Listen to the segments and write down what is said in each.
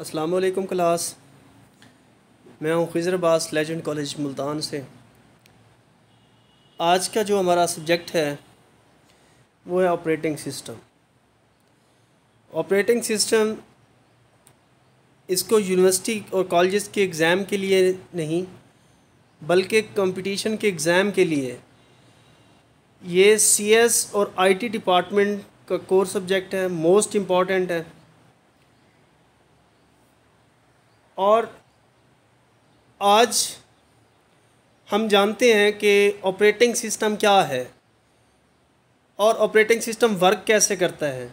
अस्सलाम वालेकुम क्लास मैं हूँ खिजर अब्बास लेजेंड कॉलेज मुल्तान से आज का जो हमारा सब्जेक्ट है वो है ऑपरेटिंग सिस्टम ऑपरेटिंग सिस्टम इसको यूनिवर्सिटी और कॉलेजेस के एग्ज़ाम के लिए नहीं बल्कि कंपटीशन के एग्ज़ाम के लिए ये सीएस और आईटी डिपार्टमेंट का कोर सब्जेक्ट है मोस्ट इम्पॉर्टेंट है और आज हम जानते हैं कि ऑपरेटिंग सिस्टम क्या है और ऑपरेटिंग सिस्टम वर्क कैसे करता है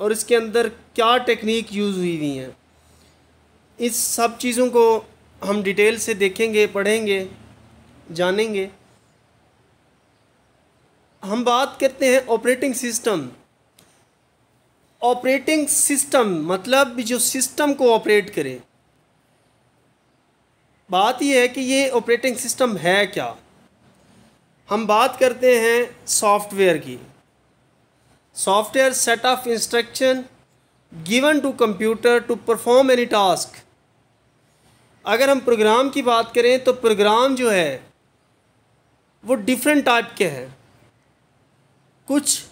और इसके अंदर क्या टेक्निक यूज़ हुई हुई हैं इस सब चीज़ों को हम डिटेल से देखेंगे पढ़ेंगे जानेंगे हम बात करते हैं ऑपरेटिंग सिस्टम ऑपरेटिंग सिस्टम मतलब जो सिस्टम को ऑपरेट करे बात यह है कि ये ऑपरेटिंग सिस्टम है क्या हम बात करते हैं सॉफ्टवेयर की software set of instruction given to computer to perform any task अगर हम प्रोग्राम की बात करें तो प्रोग्राम जो है वो डिफरेंट टाइप के हैं कुछ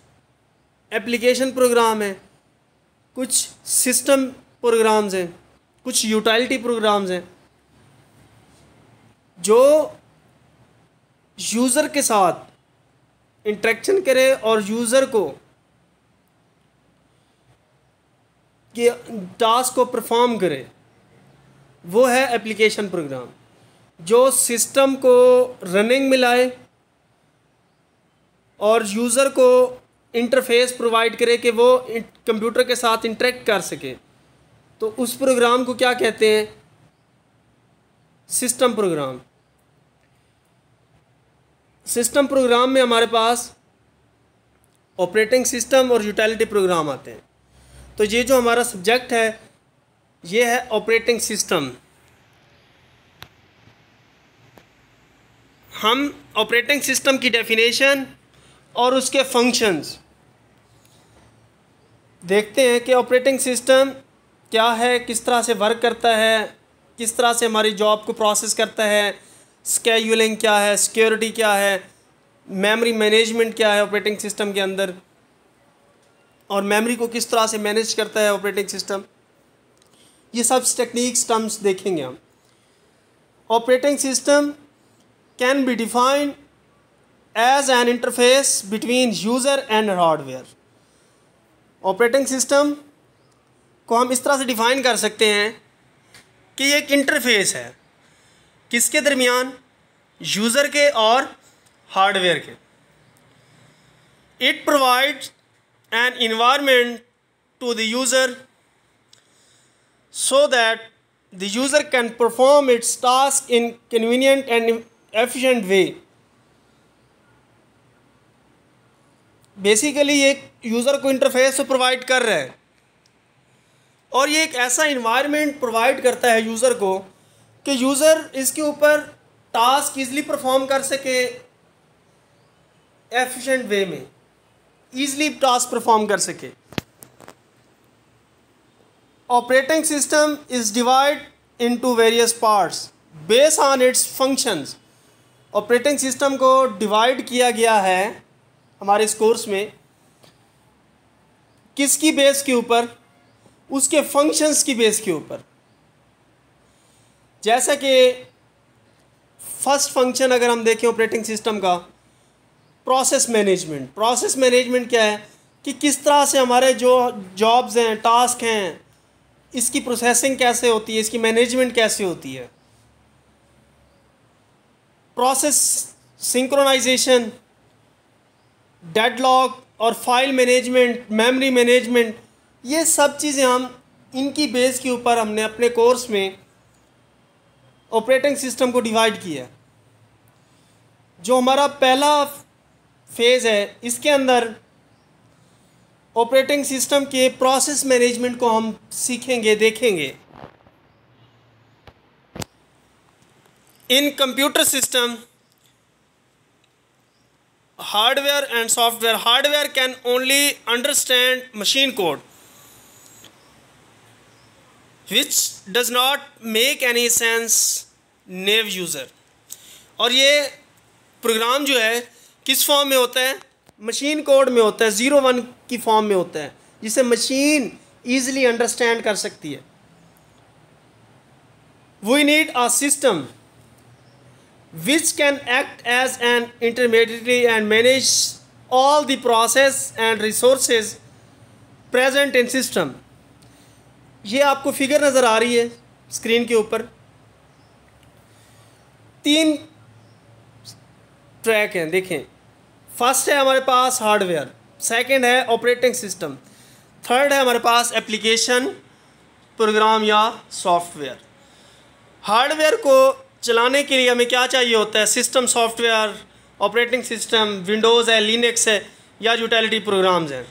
एप्लीकेशन प्रोग्राम हैं कुछ सिस्टम प्रोग्राम्स हैं कुछ यूटिलिटी प्रोग्राम्स हैं जो यूज़र के साथ इंट्रैक्शन करे और यूज़र को कि टास्क को परफॉर्म करे वो है एप्लीकेशन प्रोग्राम जो सिस्टम को रनिंग में लाए और यूज़र को इंटरफेस प्रोवाइड करे कि वो कंप्यूटर के साथ इंटरेक्ट कर सके तो उस प्रोग्राम को क्या कहते हैं सिस्टम प्रोग्राम सिस्टम प्रोग्राम में हमारे पास ऑपरेटिंग सिस्टम और यूटिलिटी प्रोग्राम आते हैं तो ये जो हमारा सब्जेक्ट है ये है ऑपरेटिंग सिस्टम हम ऑपरेटिंग सिस्टम की डेफिनेशन और उसके फंक्शंस देखते हैं कि ऑपरेटिंग सिस्टम क्या है किस तरह से वर्क करता है किस तरह से हमारी जॉब को प्रोसेस करता है स्केजुलिंग क्या है सिक्योरिटी क्या है मेमोरी मैनेजमेंट क्या है ऑपरेटिंग सिस्टम के अंदर और मेमोरी को किस तरह से मैनेज करता है ऑपरेटिंग सिस्टम ये सब टेक्निक्स टर्म्स देखेंगे हम operating system can be defined as an interface between user and hardware operating system को हम इस तरह से डिफ़ाइन कर सकते हैं कि ये एक इंटरफेस है किसके दरमियान यूज़र के और हार्डवेयर के it provides an environment to the user so that the user can perform its task in convenient and efficient way basically ये यूज़र को इंटरफेस प्रोवाइड कर रहा है और ये एक ऐसा इन्वायरमेंट प्रोवाइड करता है यूज़र को कि यूज़र इसके ऊपर टास्क ईज़िली परफॉर्म कर सके एफिशिएंट वे में ईज़िली टास्क परफॉर्म कर सके operating system is divide into various parts base on its functions operating system को डिवाइड किया गया है हमारे इस कोर्स में किसकी बेस के ऊपर उसके फंक्शंस की बेस के ऊपर जैसा कि फर्स्ट फंक्शन अगर हम देखें ऑपरेटिंग सिस्टम का प्रोसेस मैनेजमेंट प्रोसेस मैनेजमेंट क्या है कि किस तरह से हमारे जो जॉब्स हैं टास्क हैं इसकी प्रोसेसिंग कैसे होती है इसकी मैनेजमेंट कैसे होती है प्रोसेस सिंक्रोनाइजेशन डेडलॉक और फाइल मैनेजमेंट मेमोरी मैनेजमेंट ये सब चीज़ें हम इनकी बेस के ऊपर हमने अपने कोर्स में ऑपरेटिंग सिस्टम को डिवाइड किया जो हमारा पहला फेज़ है इसके अंदर ऑपरेटिंग सिस्टम के प्रोसेस मैनेजमेंट को हम सीखेंगे देखेंगे in computer system hardware and software hardware can only understand machine code which does not make any sense naive user और ये प्रोग्राम जो है किस फॉर्म में होता है मशीन कोड में होता है ज़ीरो वन की फॉर्म में होता है जिसे मशीन ईजिली अंडरस्टैंड कर सकती है we need a system which can act as an intermediatory and manage all the process and resources present in system ये आपको फिगर नज़र आ रही है स्क्रीन के ऊपर तीन ट्रैक हैं देखें फर्स्ट है हमारे पास हार्डवेयर सेकंड है ऑपरेटिंग सिस्टम थर्ड है हमारे पास एप्लीकेशन प्रोग्राम या सॉफ्टवेयर हार्डवेयर को चलाने के लिए हमें क्या चाहिए होता है system software operating system Windows है लिनक्स है या यूटिलिटी प्रोग्राम्स हैं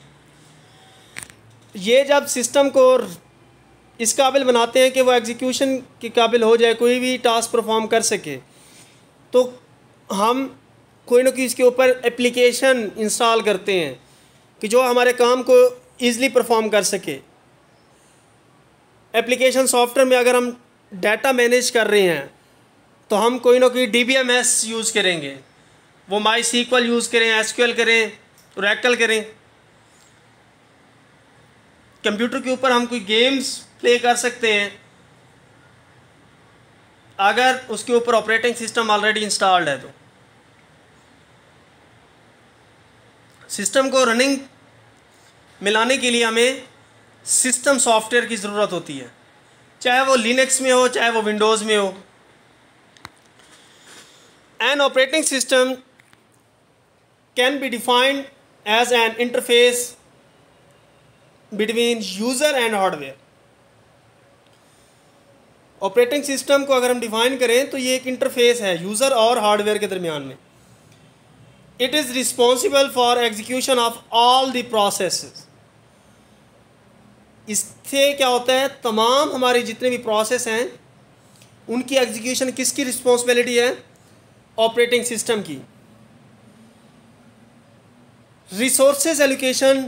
ये जब सिस्टम को इस काबिल बनाते हैं कि वह एग्जीक्यूशन के काबिल हो जाए कोई भी टास्क परफॉर्म कर सके तो हम कोई ना कोई इसके ऊपर एप्लीकेशन इंस्टॉल करते हैं कि जो हमारे काम को ईज़िली परफॉर्म कर सके एप्लीकेशन सॉफ्टवेयर में अगर हम डाटा मैनेज कर रहे हैं तो हम कोई ना कोई डी यूज़ करेंगे वो माई सीक्वल यूज़ करें एस करें रैकल करें कंप्यूटर के ऊपर हम कोई गेम्स प्ले कर सकते हैं अगर उसके ऊपर ऑपरेटिंग सिस्टम ऑलरेडी इंस्टॉल्ड है तो सिस्टम को रनिंग मिलाने के लिए हमें सिस्टम सॉफ्टवेयर की ज़रूरत होती है चाहे वो लिनक्स में हो चाहे वो विंडोज़ में हो an operating system can be defined as an interface between user and hardware operating system को अगर हम डिफाइन करें तो ये एक इंटरफेस है यूज़र और हार्डवेयर के दरमियान में it is responsible for execution of all the process इससे क्या होता है तमाम हमारे जितने भी प्रोसेस हैं उनकी एग्जीक्यूशन किसकी रिस्पॉन्सिबिलिटी है ऑपरेटिंग सिस्टम की रिसोर्सेज एलोकेशन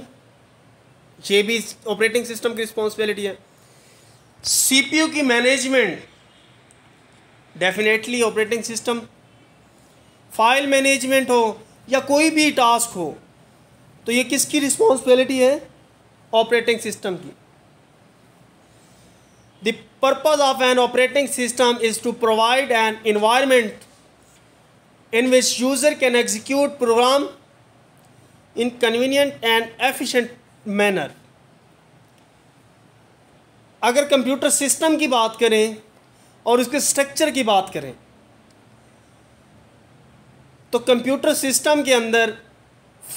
ये भी ऑपरेटिंग सिस्टम की रिस्पॉन्सिबिलिटी है सीपीयू की management definitely operating system file management हो या कोई भी टास्क हो तो ये किसकी रिस्पॉन्सिबिलिटी है ऑपरेटिंग सिस्टम की the purpose of an operating system is to provide an environment in which user can execute program in convenient and efficient manner अगर कंप्यूटर सिस्टम की बात करें और उसके स्ट्रक्चर की बात करें तो कंप्यूटर सिस्टम के अंदर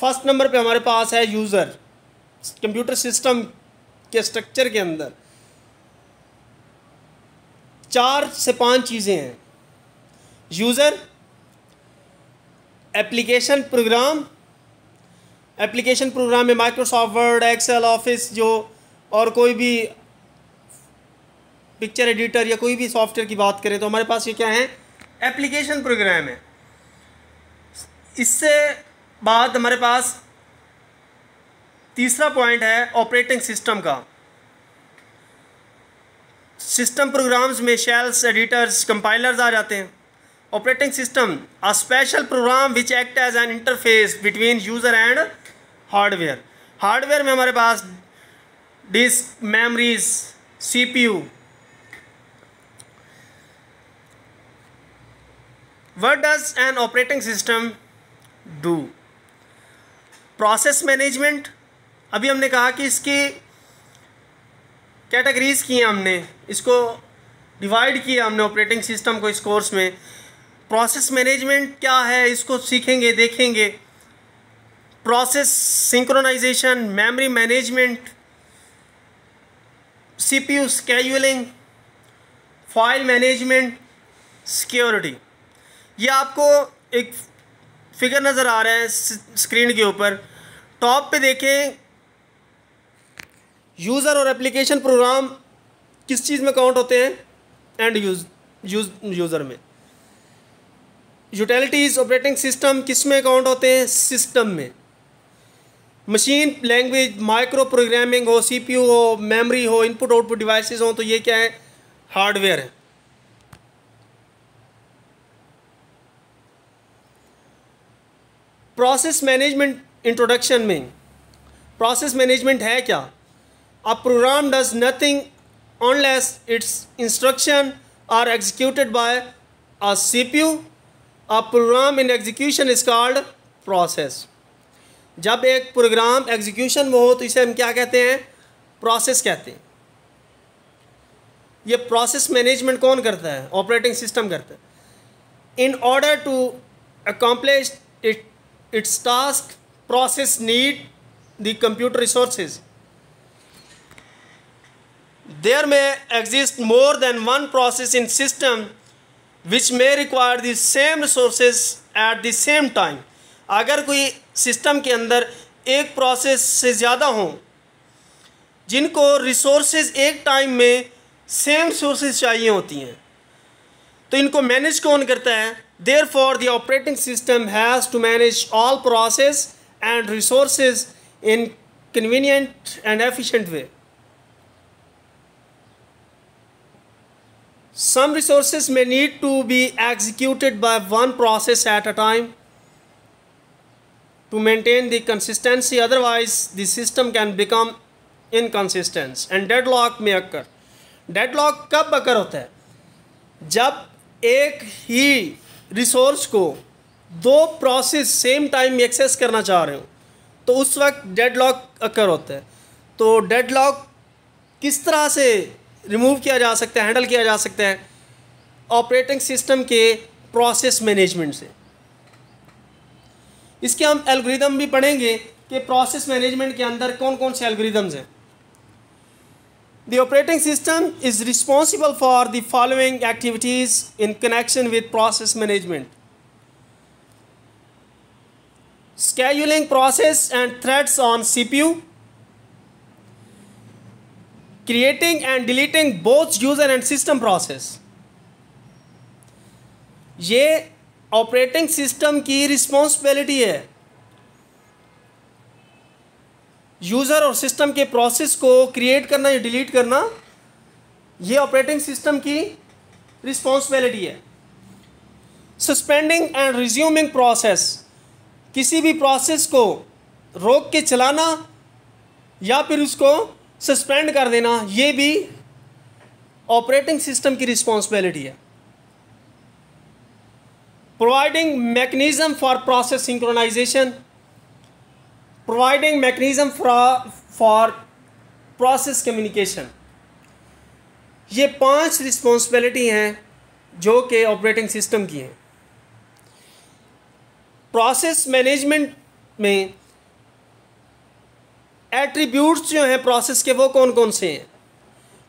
फर्स्ट नंबर पे हमारे पास है यूज़र कंप्यूटर सिस्टम के स्ट्रक्चर के अंदर चार से पांच चीज़ें हैं user application program application program में माइक्रोसॉफ्ट वर्ड एक्सेल ऑफिस जो और कोई भी पिक्चर एडिटर या कोई भी सॉफ्टवेयर की बात करें तो हमारे पास ये क्या है एप्लीकेशन प्रोग्राम है इससे बाद हमारे पास तीसरा पॉइंट है ऑपरेटिंग सिस्टम का सिस्टम प्रोग्राम्स में शेल्स एडिटर्स कंपाइलर्स आ जाते हैं operating system a special program which act as an interface between user and hardware hardware में हमारे पास disk memories CPU what does an operating system do process management अभी हमने कहा कि इसकी कैटेगरीज की हमने इसको डिवाइड किया हमने ऑपरेटिंग सिस्टम को इस कोर्स में प्रोसेस मैनेजमेंट क्या है इसको सीखेंगे देखेंगे process synchronization memory management CPU scheduling file management security ये आपको एक फिगर नज़र आ रहा है स्क्रीन के ऊपर टॉप पे देखें यूज़र और एप्लीकेशन प्रोग्राम किस चीज़ में काउंट होते हैं एंड यूज यूज यूज़र में यूटिलिटीज़ ऑपरेटिंग सिस्टम किस में काउंट होते हैं सिस्टम में मशीन लैंग्वेज माइक्रो प्रोग्रामिंग हो सीपीयू हो मेमोरी हो इनपुट आउटपुट डिवाइसेस हो तो ये क्या है हार्डवेयर है प्रोसेस मैनेजमेंट इंट्रोडक्शन में प्रोसेस मैनेजमेंट है क्या a program does nothing unless its instructions are executed by a CPU a program in execution is called process जब एक प्रोग्राम एग्जीक्यूशन में हो तो इसे हम क्या कहते हैं प्रोसेस कहते हैं ये प्रोसेस मैनेजमेंट कौन करता है ऑपरेटिंग सिस्टम करता है in order to accomplish it its task process need the computer resources there may exist more than one process in system which may require the same resources at the same time agar koi system ke andar ek process se zyada ho jinko resources ek time mein same sources chahiye hoti hain to inko manage kaun karta hai Therefore, the operating system has to manage all process and resources in convenient and efficient way. Some resources may need to be executed by one process at a time to maintain the consistency otherwise the system can become inconsistent and deadlock may occur. Deadlock कब occur होता है जब resource को दो process same time में access करना चाह रहे हो तो उस वक्त डेड लॉक अक्कर होता है तो डेड लॉक किस तरह से रिमूव किया जा सकता है हैंडल किया जा सकता है ऑपरेटिंग सिस्टम के प्रोसेस मैनेजमेंट से इसके हम एल्गोरिदम भी पढ़ेंगे कि प्रोसेस मैनेजमेंट के अंदर कौन कौन से एल्गोरिदम्स हैं The operating system is responsible for the following activities in connection with process management. Scheduling process and threads on CPU. Creating and deleting both user and system process. ये operating system की responsibility है user और system के process को create करना या delete करना ये ऑपरेटिंग सिस्टम की रिस्पॉन्सिबिलिटी है सस्पेंडिंग एंड रिज्यूमिंग प्रोसेस किसी भी प्रोसेस को रोक के चलाना या फिर उसको सस्पेंड कर देना ये भी ऑपरेटिंग सिस्टम की रिस्पॉन्सिबिलिटी है providing mechanism for process synchronization providing mechanism for for process communication ये पांच रिस्पॉन्सिबिलिटी हैं जो कि ऑपरेटिंग सिस्टम की हैं प्रोसेस मैनेजमेंट में एट्रीब्यूट्स जो हैं प्रोसेस के वो कौन कौन से हैं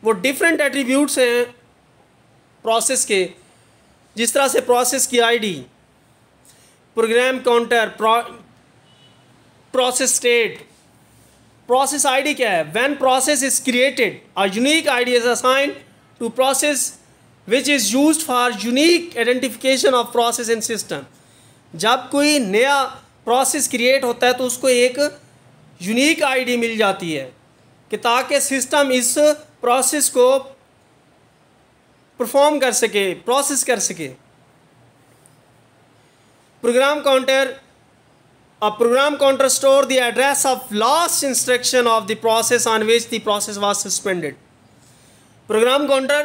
वो डिफरेंट एट्रीब्यूट्स हैं प्रोसेस के जिस तरह से प्रोसेस की ID program counter process state process ID क्या है when process is created a unique ID is assigned to process which is use for unique identification of process in system जब कोई नया प्रोसेस क्रिएट होता है तो उसको एक यूनिक आईडी मिल जाती है कि ताकि सिस्टम इस प्रोसेस को परफॉर्म कर सके प्रोसेस कर सके program counter A program counter store the address of last instruction of the process on which the process was suspended. program counter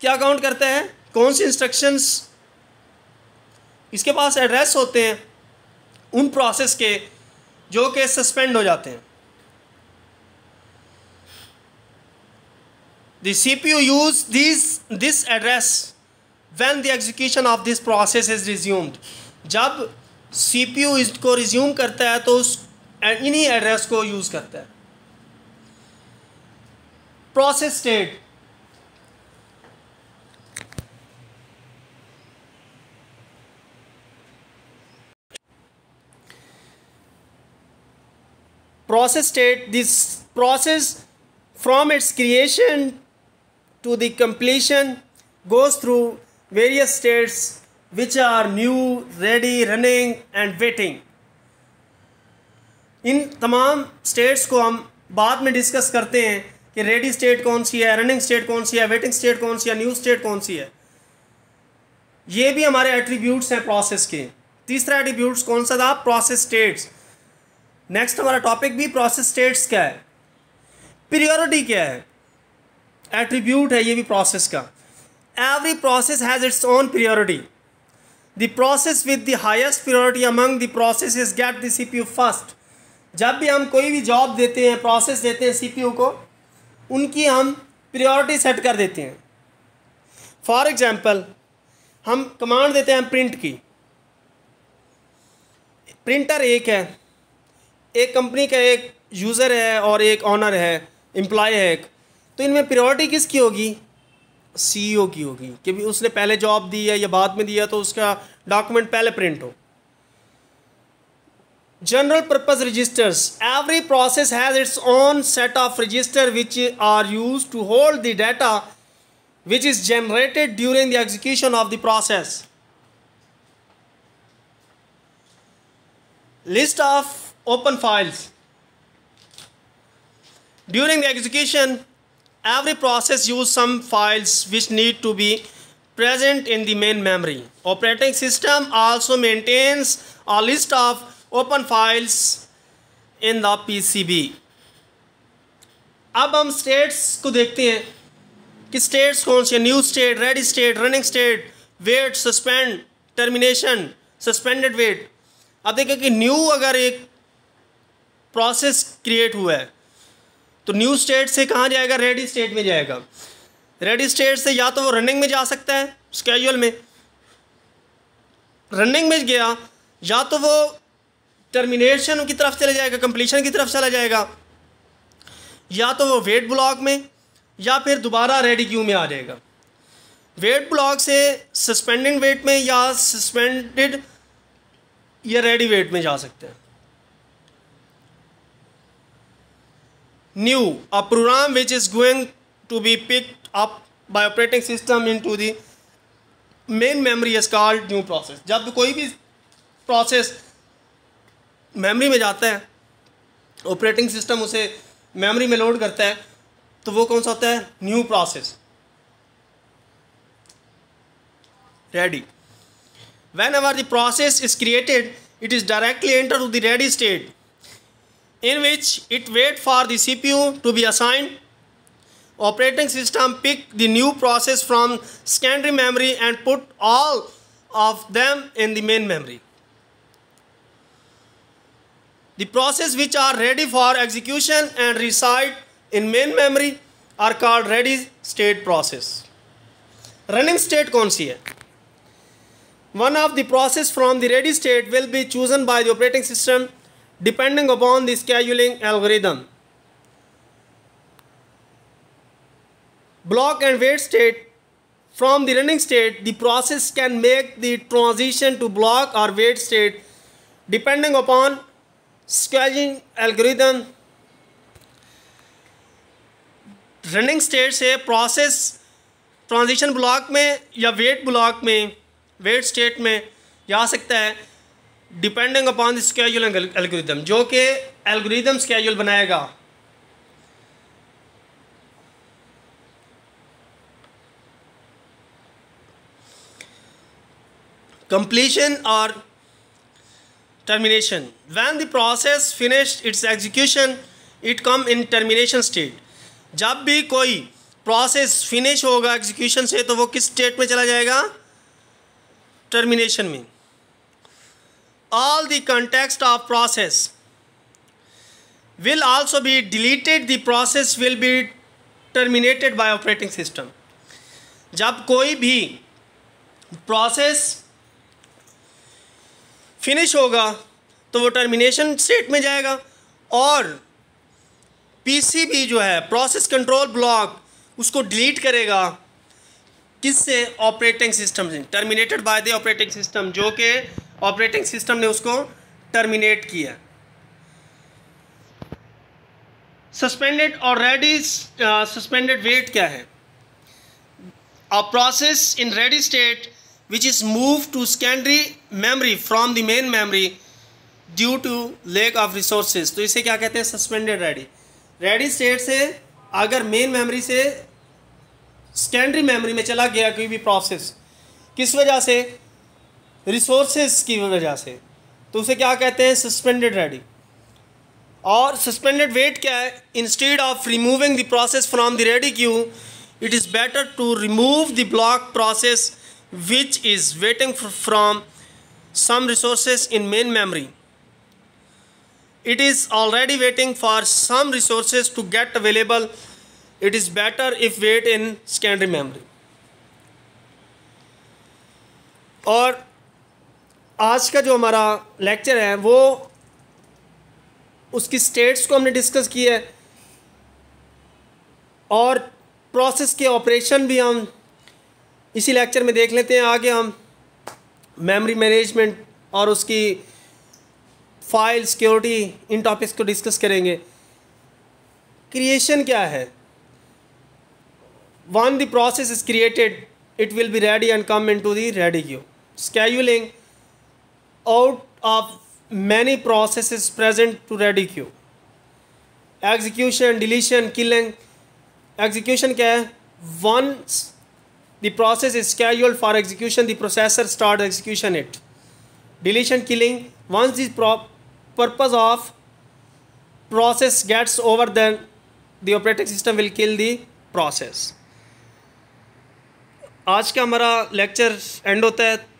क्या काउंट करता है कौन सी इंस्ट्रक्शंस इसके पास एड्रेस होते हैं उन प्रोसेस के जो कि सस्पेंड हो जाते हैं the cpu use these this address when the execution of this process is resumed जब सी इसको रिज्यूम करता है तो उस इन्हीं एड्रेस को यूज करता है process state process state this process from its creation to the completion goes through various states which are new ready running and waiting इन तमाम स्टेट्स को हम बाद में डिस्कस करते हैं कि रेडी स्टेट कौन सी है रनिंग स्टेट कौन सी है वेटिंग स्टेट कौन सी है न्यू स्टेट कौन सी है ये भी हमारे एट्रीब्यूट्स हैं प्रोसेस के तीसरा एट्रीब्यूट्स कौन सा था प्रोसेस स्टेट्स नेक्स्ट हमारा टॉपिक भी प्रोसेस स्टेट्स का है प्रियोरिटी क्या है एट्रीब्यूट है ये भी प्रोसेस का every process has its own priority the process with the highest priority among the process is get the C P U first जब भी हम कोई भी जॉब देते हैं प्रोसेस देते हैं सी पी यू को उनकी हम प्रियोरिटी सेट कर देते हैं फॉर एग्ज़ाम्पल हम कमांड देते हैं प्रिंट की प्रिंटर एक है एक कंपनी का एक यूज़र है और एक ऑनर है एम्प्लॉय है एक तो इनमें प्रियोरिटी किसकी होगी सी की होगी कि भी उसने पहले जॉब दी है या बाद में दिया तो उसका डॉक्यूमेंट पहले प्रिंट हो general purpose registers every process has its own set of register which are use to hold the data which is generated during the execution of the process list of open files during the execution every process use some files which need to be present in the main memory operating system also maintains a list of open files in the pcb अब हम states को देखते हैं कि states कौन से new state ready state running state wait suspend termination suspended wait अब देखिए कि न्यू अगर एक प्रोसेस क्रिएट हुआ है तो न्यू स्टेट से कहाँ जाएगा रेडी स्टेट में जाएगा रेडी स्टेट से या तो वो रनिंग में जा सकता है स्केजुअल में रनिंग में गया या तो वो टर्मिनेशन की तरफ चला जाएगा कंप्लीशन की तरफ चला जाएगा या तो वो वेट ब्लॉक में या फिर दोबारा रेडी क्यू में आ जाएगा वेट ब्लॉक से सस्पेंडिंग वेट में या सस्पेंडेड या रेडी वेट में जा सकते हैं new a program which is going to be picked up by operating system into the main memory is called new process जब कोई भी process memory में जाता है operating system उसे memory में load करता है तो वो कौन सा होता है new process ready whenever the process is created it is directly entered to the ready state in which it wait for the CPU to be assigned. Operating system pick the new process from secondary memory and put all of them in the main memory. The process which are ready for execution and reside in main memory are called ready state process. Running state कौन है? One of the process from the ready state will be chosen by the operating system depending upon the scheduling algorithm. Block and wait state from the running state, the process can make the transition to block or wait state depending upon scheduling algorithm. Running state से process transition block में या wait block में wait state में जा सकता है depending upon the schedule algorithm जो कि एल्गोरिदम स्केजुअल बनाएगा कंप्लीशन और termination when the process finish its execution it come in termination state जब भी कोई प्रोसेस फिनिश होगा एग्जीक्यूशन से तो वो किस स्टेट में चला जाएगा टर्मिनेशन में all the context of process will also be deleted the process will be terminated by operating system जब कोई भी प्रोसेस फिनिश होगा तो वो टर्मिनेशन स्टेट में जाएगा और पीसीबी जो है प्रोसेस कंट्रोल ब्लॉक उसको डिलीट करेगा किससे ऑपरेटिंग सिस्टम से terminated by the operating system जो के ऑपरेटिंग सिस्टम ने उसको टर्मिनेट किया सस्पेंडेड और रेडी सस्पेंडेड वेट क्या है a process in ready state which is move to secondary memory from the main memory due to lack of resources तो इसे क्या कहते हैं सस्पेंडेड रेडी रेडी स्टेट से अगर मेन मेमरी से सेकेंडरी मेमोरी में चला गया कोई भी प्रोसेस किस वजह से रिसोर्सेज की वजह से तो उसे क्या कहते हैं सस्पेंडेड रेडी और सस्पेंडेड वेट क्या है instead of removing the process from the ready queue it is better to remove the block process which is waiting from some resources in main memory it is already waiting for some resources to get available it is better if wait in secondary memory और आज का जो हमारा lecture है वो उसकी states को हमने डिस्कस किया है और प्रोसेस के ऑपरेशन भी हम इसी लेक्चर में देख लेते हैं आगे हम मेमोरी मैनेजमेंट और उसकी फाइल सिक्योरिटी इन टॉपिक्स को डिस्कस करेंगे क्रिएशन क्या है when the process is created it will be ready and come in to the ready queue scheduling out of many processes present to ready queue execution deletion killing execution kya hai once the process is scheduled for execution the processor start execution it deletion killing once the purpose of process gets over then the operating system will kill the process आज का हमारा lecture and होता है